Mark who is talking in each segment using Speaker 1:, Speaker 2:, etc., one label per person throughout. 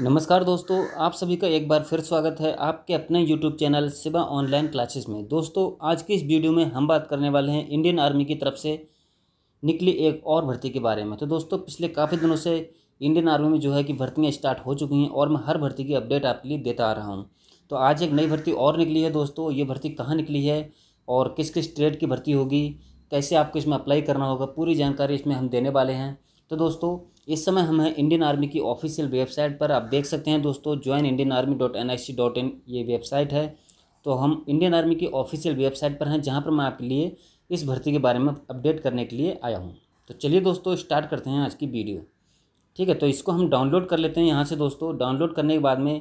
Speaker 1: नमस्कार दोस्तों आप सभी का एक बार फिर स्वागत है आपके अपने YouTube channel Shiva online classes में दोस्तों आज की इस वीडियो में हम बात करने वाले हैं इंडियन आर्मी की तरफ से निकली एक और भर्ती के बारे में तो दोस्तों पिछले काफ़ी दिनों से इंडियन आर्मी में जो है कि भर्तियाँ स्टार्ट हो चुकी हैं और मैं हर भर्ती की अपडेट आपके लिए देता आ रहा हूँ तो आज एक नई भर्ती और निकली है दोस्तों ये भर्ती कहाँ निकली है और किस किस ट्रेड की भर्ती होगी कैसे आपको इसमें अप्लाई करना होगा पूरी जानकारी इसमें हम देने वाले हैं तो दोस्तों इस समय हम हैं इंडियन आर्मी की ऑफिशियल वेबसाइट पर आप देख सकते हैं दोस्तों join Indian army dot N I C dot in ये वेबसाइट है तो हम इंडियन आर्मी की ऑफिशियल वेबसाइट पर हैं जहाँ पर मैं आपके लिए इस भर्ती के बारे में अपडेट करने के लिए आया हूँ तो चलिए दोस्तों स्टार्ट करते हैं आज की वीडियो ठीक है तो इसको हम डाउनलोड कर लेते हैं यहाँ से दोस्तों डाउनलोड करने के बाद में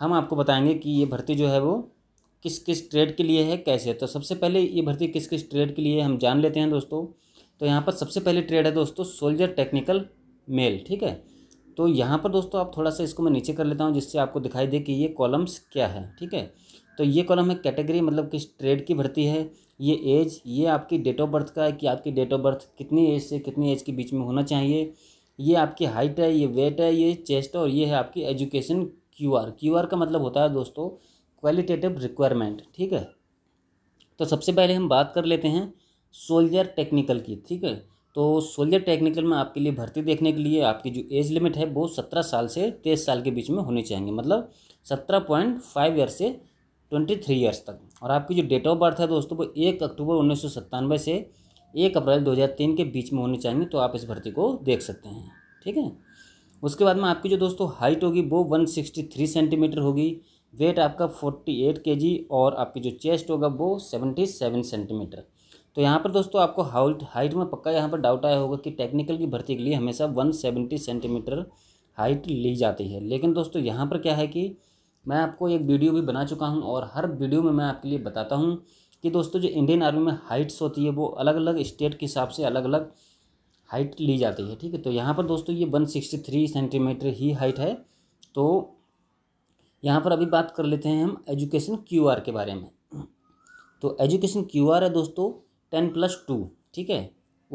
Speaker 1: हम आपको बताएंगे कि ये भर्ती जो है वो किस किस ट्रेड के लिए है कैसे तो सबसे पहले ये भर्ती किस किस ट्रेड के लिए हम जान लेते हैं दोस्तों तो यहाँ पर सबसे पहले ट्रेड है दोस्तों सोल्जर टेक्निकल मेल ठीक है तो यहाँ पर दोस्तों आप थोड़ा सा इसको मैं नीचे कर लेता हूँ जिससे आपको दिखाई दे कि ये कॉलम्स क्या है ठीक है तो ये कॉलम है कैटेगरी मतलब किस ट्रेड की भर्ती है ये एज ये आपकी डेट ऑफ बर्थ का है कि आपकी डेट ऑफ बर्थ कितनी एज से कितनी एज के बीच में होना चाहिए ये आपकी हाइट है ये वेट है ये चेस्ट है और ये है आपकी education Q R Q R का मतलब होता है दोस्तों क्वालिटेटिव रिक्वायरमेंट ठीक है तो सबसे पहले हम बात कर लेते हैं सोल्जर टेक्निकल की ठीक है तो सोल्जर टेक्निकल में आपके लिए भर्ती देखने के लिए आपकी जो एज लिमिट है वो सत्रह साल से तेईस साल के बीच में होनी चाहिए मतलब सत्रह पॉइंट फाइव ईयर से ट्वेंटी थ्री ईयर्स तक और आपकी जो डेट ऑफ बर्थ है दोस्तों वो एक अक्टूबर उन्नीस से एक अप्रैल दो के बीच में होनी चाहिए तो आप इस भर्ती को देख सकते हैं ठीक है उसके बाद में आपकी जो दोस्तों हाइट होगी वो वन सेंटीमीटर होगी वेट आपका 48 एट और आपकी जो चेस्ट होगा वो 77 सेंटीमीटर तो यहाँ पर दोस्तों आपको हाइट हाइट में पक्का यहाँ पर डाउट आया होगा कि टेक्निकल की भर्ती के लिए हमेशा 170 सेंटीमीटर हाइट ली जाती है लेकिन दोस्तों यहाँ पर क्या है कि मैं आपको एक वीडियो भी बना चुका हूँ और हर वीडियो में मैं आपके लिए बताता हूँ कि दोस्तों जो इंडियन आर्मी में हाइट्स होती है वो अलग अलग स्टेट के हिसाब से अलग अलग हाइट ली जाती है ठीक है तो यहाँ पर दोस्तों ये वन सेंटीमीटर ही हाइट है तो यहाँ पर अभी बात कर लेते हैं हम एजुकेशन क्यू के बारे में तो एजुकेशन क्यू है दोस्तों टेन प्लस टू ठीक है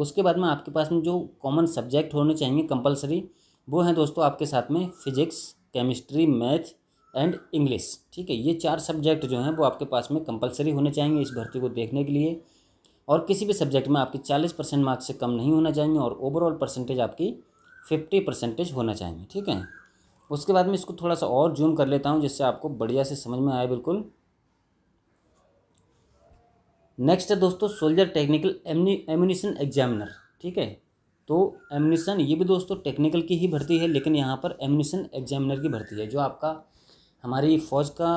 Speaker 1: उसके बाद में आपके पास में जो कॉमन सब्जेक्ट होने चाहिए कंपलसरी वो हैं दोस्तों आपके साथ में physics chemistry math and English ठीक है ये चार सब्जेक्ट जो हैं वो आपके पास में कंपलसरी होने चाहिए इस भर्ती को देखने के लिए और किसी भी सब्जेक्ट में आपके चालीस परसेंट मार्क्स से कम नहीं होना चाहिए और ओवरऑल परसेंटेज आपकी फिफ्टी परसेंटेज होना चाहिए ठीक है उसके बाद में इसको थोड़ा सा और जूम कर लेता हूँ जिससे आपको बढ़िया से समझ में आए बिल्कुल नेक्स्ट है दोस्तों सोल्जर टेक्निकल एम्यूनिशन एग्जामिनर ठीक है तो एम्यूनिशन ये भी दोस्तों टेक्निकल की ही भर्ती है लेकिन यहाँ पर एम्यूनिशन एग्जामिनर की भर्ती है जो आपका हमारी फ़ौज का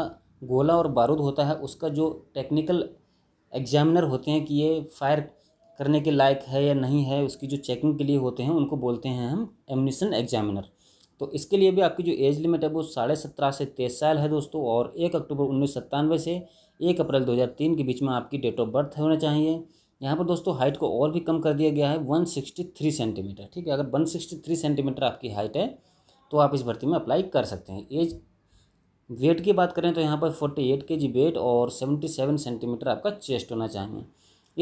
Speaker 1: गोला और बारूद होता है उसका जो टेक्निकल एग्जामिनर होते हैं कि ये फायर करने के लायक है या नहीं है उसकी जो चेकिंग के लिए होते हैं उनको बोलते हैं हम एम्यूनिशन एग्जामिनर तो इसके लिए भी आपकी जो एज लिमिट है वो साढ़े सत्रह से तेईस साल है दोस्तों और एक अक्टूबर उन्नीस सत्तानवे से एक अप्रैल 2003 के बीच में आपकी डेट ऑफ बर्थ होना चाहिए यहाँ पर दोस्तों हाइट को और भी कम कर दिया गया है 163 सेंटीमीटर ठीक है अगर 163 सेंटीमीटर आपकी हाइट है तो आप इस भर्ती में अप्लाई कर सकते हैं एज वेट की बात करें तो यहाँ पर forty eight K G weight और सेवेंटी सेवन सेंटीमीटर आपका चेस्ट होना चाहिए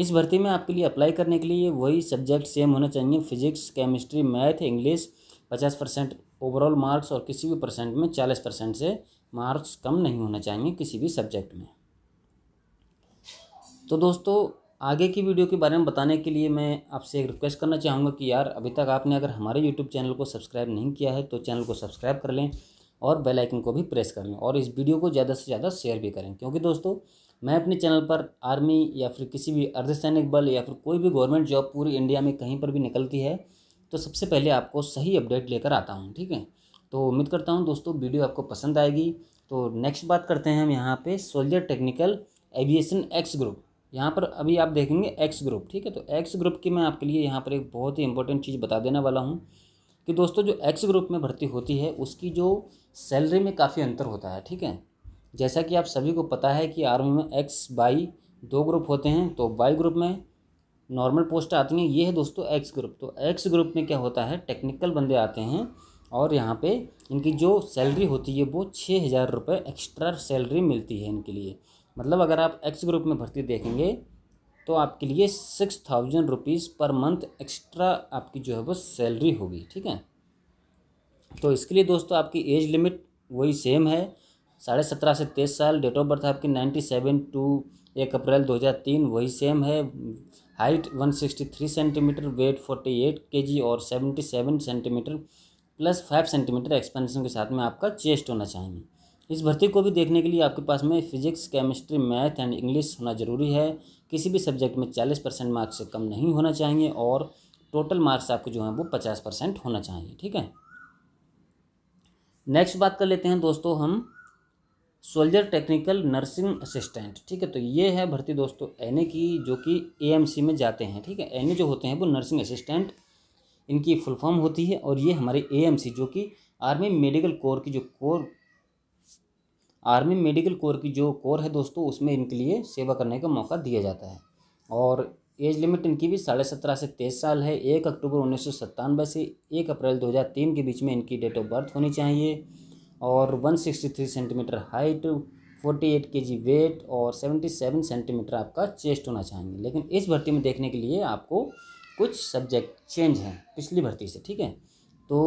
Speaker 1: इस भर्ती में आपके लिए अप्लाई करने के लिए वही सब्जेक्ट सेम होना चाहिए फिजिक्स केमिस्ट्री मैथ इंग्लिश पचास परसेंट ओवरऑल मार्क्स और किसी भी परसेंट में चालीस परसेंट से मार्क्स कम नहीं होना चाहिए किसी भी सब्जेक्ट में तो दोस्तों आगे की वीडियो के बारे में बताने के लिए मैं आपसे एक रिक्वेस्ट करना चाहूँगा कि यार अभी तक आपने अगर हमारे यूट्यूब चैनल को सब्सक्राइब नहीं किया है तो चैनल को सब्सक्राइब कर लें और बेल आइकन को भी प्रेस कर लें और इस वीडियो को ज़्यादा से ज़्यादा शेयर भी करें क्योंकि दोस्तों मैं अपने चैनल पर आर्मी या फिर किसी भी अर्धसैनिक बल या फिर कोई भी गवर्नमेंट जॉब पूरी इंडिया में कहीं पर भी निकलती है तो सबसे पहले आपको सही अपडेट लेकर आता हूँ ठीक है तो उम्मीद करता हूँ दोस्तों वीडियो आपको पसंद आएगी तो नेक्स्ट बात करते हैं हम यहाँ पर soldier technical aviation X group यहाँ पर अभी आप देखेंगे एक्स ग्रुप ठीक है तो एक्स ग्रुप की मैं आपके लिए यहाँ पर एक बहुत ही इंपॉर्टेंट चीज़ बता देने वाला हूँ कि दोस्तों जो एक्स ग्रुप में भर्ती होती है उसकी जो सैलरी में काफ़ी अंतर होता है ठीक है जैसा कि आप सभी को पता है कि आर्मी में एक्स बाई दो ग्रुप होते हैं तो बाई ग्रुप में नॉर्मल पोस्ट आती हैं ये है दोस्तों एक्स ग्रुप तो एक्स ग्रुप में क्या होता है टेक्निकल बंदे आते हैं और यहाँ पे इनकी जो सैलरी होती है वो छः हज़ार रुपये एक्स्ट्रा सैलरी मिलती है इनके लिए मतलब अगर आप एक्स ग्रुप में भर्ती देखेंगे तो आपके लिए six thousand rupees per month extra आपकी जो है वो सैलरी होगी ठीक है तो इसके लिए दोस्तों आपकी एज लिमिट वही सेम है साढ़े सत्रह से तेईस साल डेट ऑफ बर्थ आपकी नाइन्टी सेवन टू एक अप्रैल दो हज़ार तीन वही सेम है height one sixty three centimetre weight forty eight K G और seventy seven centimetre plus five centimetre expansion के साथ में आपका चेस्ट होना चाहिए इस भर्ती को भी देखने के लिए आपके पास में physics chemistry math and English होना ज़रूरी है किसी भी सब्जेक्ट में चालीस परसेंट मार्क्स से कम नहीं होना चाहिए और टोटल मार्क्स आपके जो है वो पचास परसेंट होना चाहिए ठीक है नेक्स्ट बात कर लेते हैं दोस्तों हम सोल्जर टेक्निकल नर्सिंग असिस्टेंट ठीक है तो ये है भर्ती दोस्तों एन की जो कि ए में जाते हैं ठीक है एन जो होते हैं वो नर्सिंग असिस्टेंट इनकी फुल फॉर्म होती है और ये हमारे ए जो कि आर्मी मेडिकल कोर की जो कोर आर्मी मेडिकल कोर की जो कोर है दोस्तों उसमें इनके लिए सेवा करने का मौका दिया जाता है और एज लिमिट इनकी भी साढ़े सत्रह से तेईस साल है एक अक्टूबर उन्नीस सौ सत्तानवे से एक अप्रैल दो हज़ार तीन के बीच में इनकी डेट ऑफ बर्थ होनी चाहिए और one sixty three centimetre height forty eight K G weight और सेवेंटी सेवन सेंटीमीटर आपका चेस्ट होना चाहिए लेकिन इस भर्ती में देखने के लिए आपको कुछ सब्जेक्ट चेंज हैं पिछली भर्ती से ठीक है तो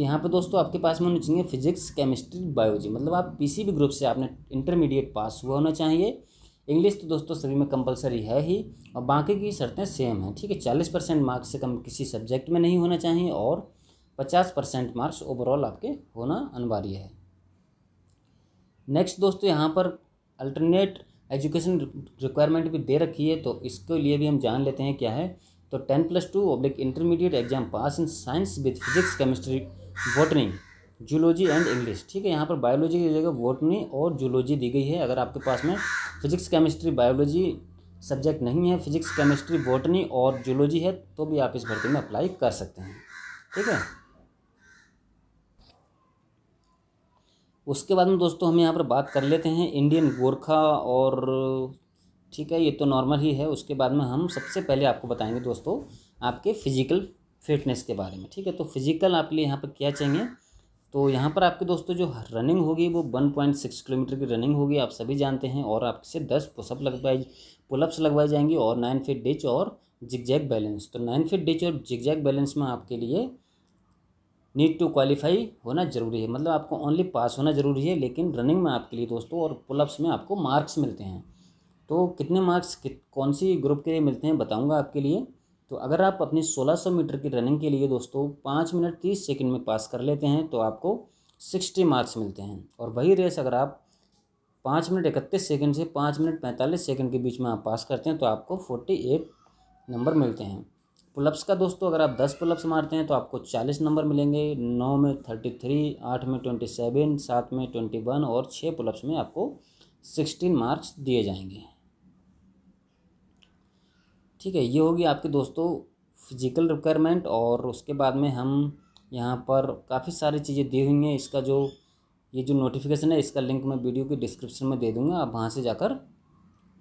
Speaker 1: तो यहाँ पे दोस्तों आपके पास में होनी चाहिए फिजिक्स केमिस्ट्री बायोलॉजी मतलब आप किसी भी ग्रुप से आपने इंटरमीडिएट पास हुआ होना चाहिए इंग्लिश तो दोस्तों सभी में कंपलसरी है ही और बाकी की शर्तें सेम हैं ठीक है चालीस परसेंट मार्क्स से कम किसी सब्जेक्ट में नहीं होना चाहिए और पचास परसेंट मार्क्स ओवरऑल आपके होना अनिवार्य है नेक्स्ट दोस्तों यहाँ पर अल्टरनेट एजुकेशन रिक्वायरमेंट भी दे रखी है तो इसके लिए भी हम जान लेते हैं क्या है तो ten plus two oblique intermediate exam pass in science with physics chemistry botany zoology and English ठीक है यहाँ पर बायोलॉजी की जगह बॉटनी और जूलॉजी दी गई है अगर आपके पास में फिजिक्स केमिस्ट्री बायोलॉजी सब्जेक्ट नहीं है फिजिक्स केमिस्ट्री बॉटनी और जूलॉजी है तो भी आप इस भर्ती में अप्लाई कर सकते हैं ठीक है उसके बाद में दोस्तों हम यहाँ पर बात कर लेते हैं इंडियन गोरखा और ठीक है ये तो नॉर्मल ही है उसके बाद में हम सबसे पहले आपको बताएंगे दोस्तों आपके फिजिकल फिटनेस के बारे में ठीक है तो फिज़िकल आपके लिए यहाँ पर क्या चाहिए तो यहाँ पर आपके दोस्तों जो रनिंग होगी वो वन पॉइंट सिक्स किलोमीटर की रनिंग होगी आप सभी जानते हैं और आपसे दस पुशअप लगवाई पुलअप्स लगवाए जाएंगे और नाइन फिट डिच और जिगजैग बैलेंस तो नाइन फिट डिच और जिगजैग बैलेंस में आपके लिए नीड टू क्वालिफाई होना जरूरी है मतलब आपको ओनली पास होना जरूरी है लेकिन रनिंग में आपके लिए दोस्तों और पुलअप्स में आपको मार्क्स मिलते हैं तो कितने मार्क्स कौन सी ग्रुप के लिए मिलते हैं बताऊँगा आपके लिए तो अगर आप अपनी 1600 मीटर की रनिंग के लिए दोस्तों पाँच मिनट तीस सेकेंड में पास कर लेते हैं तो आपको सिक्सटी मार्क्स मिलते हैं और वही रेस अगर आप पाँच मिनट इकतीस सेकेंड से पाँच मिनट पैंतालीस सेकेंड के बीच में आप पास करते हैं तो आपको फोर्टी एट नंबर मिलते हैं पुलप्स का दोस्तों अगर आप दस पुलप्स मारते हैं तो आपको चालीस नंबर मिलेंगे नौ में थर्टी थ्री आठ में ट्वेंटी सेवन सात में ट्वेंटी वन और छः पुलप्स में आपको सिक्सटीन मार्क्स दिए जाएंगे ठीक है ये होगी आपके दोस्तों फिजिकल रिक्वायरमेंट और उसके बाद में हम यहाँ पर काफ़ी सारी चीज़ें दी हुई हैं इसका जो ये जो नोटिफिकेशन है इसका लिंक मैं वीडियो के डिस्क्रिप्शन में दे दूँगा आप वहाँ से जाकर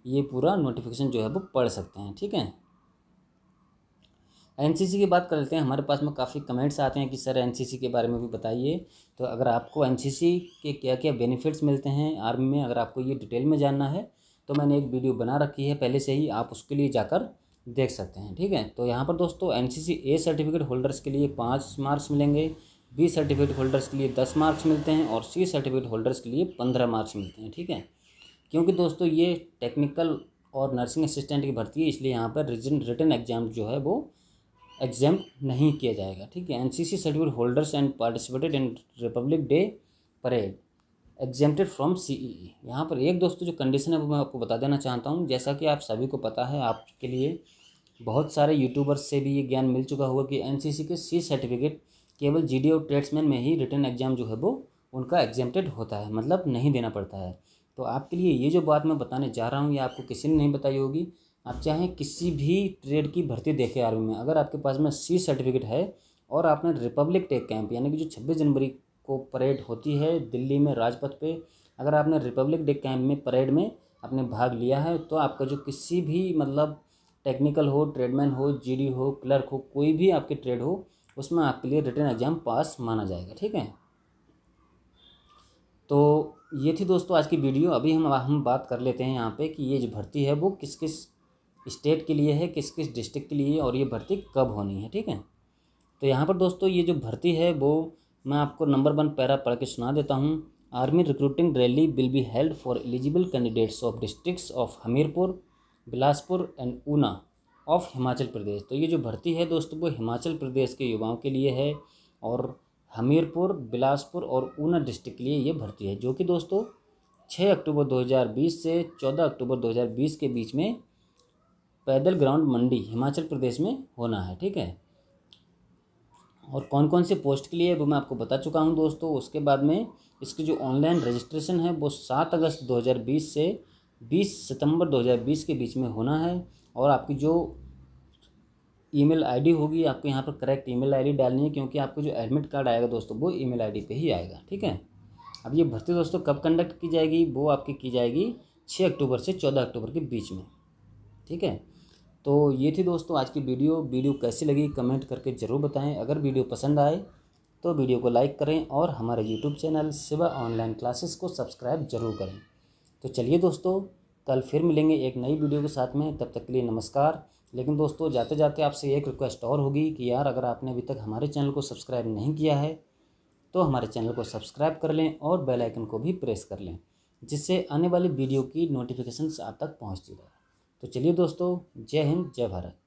Speaker 1: ये पूरा नोटिफिकेशन जो है वो पढ़ सकते हैं ठीक है एनसीसी की बात कर लेते हैं हमारे पास में काफ़ी कमेंट्स आते हैं कि सर एनसीसी के बारे में भी बताइए तो अगर आपको एनसीसी के क्या क्या बेनिफिट्स मिलते हैं आर्मी में अगर आपको ये डिटेल में जानना है तो मैंने एक वीडियो बना रखी है पहले से ही आप उसके लिए जाकर देख सकते हैं ठीक है तो यहाँ पर दोस्तों एन ए सर्टिफिकेट होल्डर्स के लिए पाँच मार्क्स मिलेंगे बी सर्टिफिकेट होल्डर्स के लिए दस मार्क्स मिलते हैं और सी सर्टिफिकेट होल्डर्स के लिए पंद्रह मार्क्स मिलते हैं ठीक है क्योंकि दोस्तों ये टेक्निकल और नर्सिंग असिस्टेंट की भर्ती है इसलिए यहाँ पर रिजन रिटर्न एग्जाम जो है वो एग्जाम नहीं किया जाएगा ठीक है NCC certificate holders and participated in republic day parade exempted from C E यहाँ पर एक दोस्तों जो कंडीशन है वो मैं आपको बता देना चाहता हूँ जैसा कि आप सभी को पता है आपके लिए बहुत सारे यूट्यूबर्स से भी ये ज्ञान मिल चुका होगा कि एन के सी सर्टिफिकेट केवल जी ओ ट्रेड्समैन में ही रिटर्न एग्जाम जो है वो उनका एग्जेम्प्टेड होता है मतलब नहीं देना पड़ता है तो आपके लिए ये जो बात मैं बताने जा रहा हूँ ये आपको किसी ने नहीं बताई होगी आप चाहें किसी भी ट्रेड की भर्ती देखें आर्मी में अगर आपके पास में सी सर्टिफिकेट है और आपने रिपब्लिक टेक कैंप यानी कि जो छब्बीस जनवरी को परेड होती है दिल्ली में राजपथ पे अगर आपने रिपब्लिक डे कैम्प में परेड में आपने भाग लिया है तो आपका जो किसी भी मतलब टेक्निकल हो ट्रेडमैन हो जी हो क्लर्क हो कोई भी आपके ट्रेड हो उसमें आपके लिए रिटर्न एग्ज़ाम पास माना जाएगा ठीक है तो ये थी दोस्तों आज की वीडियो अभी हम हम बात कर लेते हैं यहाँ पे कि ये जो भर्ती है वो किस किस स्टेट के लिए है किस किस डिस्ट्रिक्ट के लिए और ये भर्ती कब होनी है ठीक है तो यहाँ पर दोस्तों ये जो भर्ती है वो मैं आपको नंबर वन पैरा पढ़ के सुना देता हूँ army recruiting rally will be held for eligible candidates of district of Hamirpur Bilaspur and Una of Himachal Pradesh तो ये जो भर्ती है दोस्तों वो हिमाचल प्रदेश के युवाओं के लिए है और हमीरपुर बिलासपुर और ऊना डिस्ट्रिक्ट के लिए ये भर्ती है जो कि दोस्तों 6 अक्टूबर 2020 से 14 अक्टूबर 2020 के बीच में पैदल ग्राउंड मंडी हिमाचल प्रदेश में होना है ठीक है और कौन कौन से पोस्ट के लिए वो मैं आपको बता चुका हूँ दोस्तों उसके बाद में इसकी जो ऑनलाइन रजिस्ट्रेशन है वो सात अगस्त 2020 से 20 सितंबर 2020 के बीच में होना है और आपकी जो ईमेल आईडी होगी आपको यहाँ पर करेक्ट ईमेल आईडी डालनी है क्योंकि आपको जो एडमिट कार्ड आएगा दोस्तों वो ईमेल आईडी पे ही आएगा ठीक है अब ये भर्ती दोस्तों कब कंडक्ट की जाएगी वो आपकी की जाएगी छः अक्टूबर से चौदह अक्टूबर के बीच में ठीक है तो ये थी दोस्तों आज की वीडियो वीडियो कैसी लगी कमेंट करके ज़रूर बताएं अगर वीडियो पसंद आए तो वीडियो को लाइक करें और हमारे YouTube channel Shiva online classes को सब्सक्राइब जरूर करें तो चलिए दोस्तों कल फिर मिलेंगे एक नई वीडियो के साथ में तब तक के लिए नमस्कार लेकिन दोस्तों जाते जाते आपसे एक रिक्वेस्ट और होगी कि यार अगर आपने अभी तक हमारे चैनल को सब्सक्राइब नहीं किया है तो हमारे चैनल को सब्सक्राइब कर लें और बेल आइकन को भी प्रेस कर लें जिससे आने वाली वीडियो की नोटिफिकेशन आप तक पहुँचती रहे तो चलिए दोस्तों जय हिंद जय भारत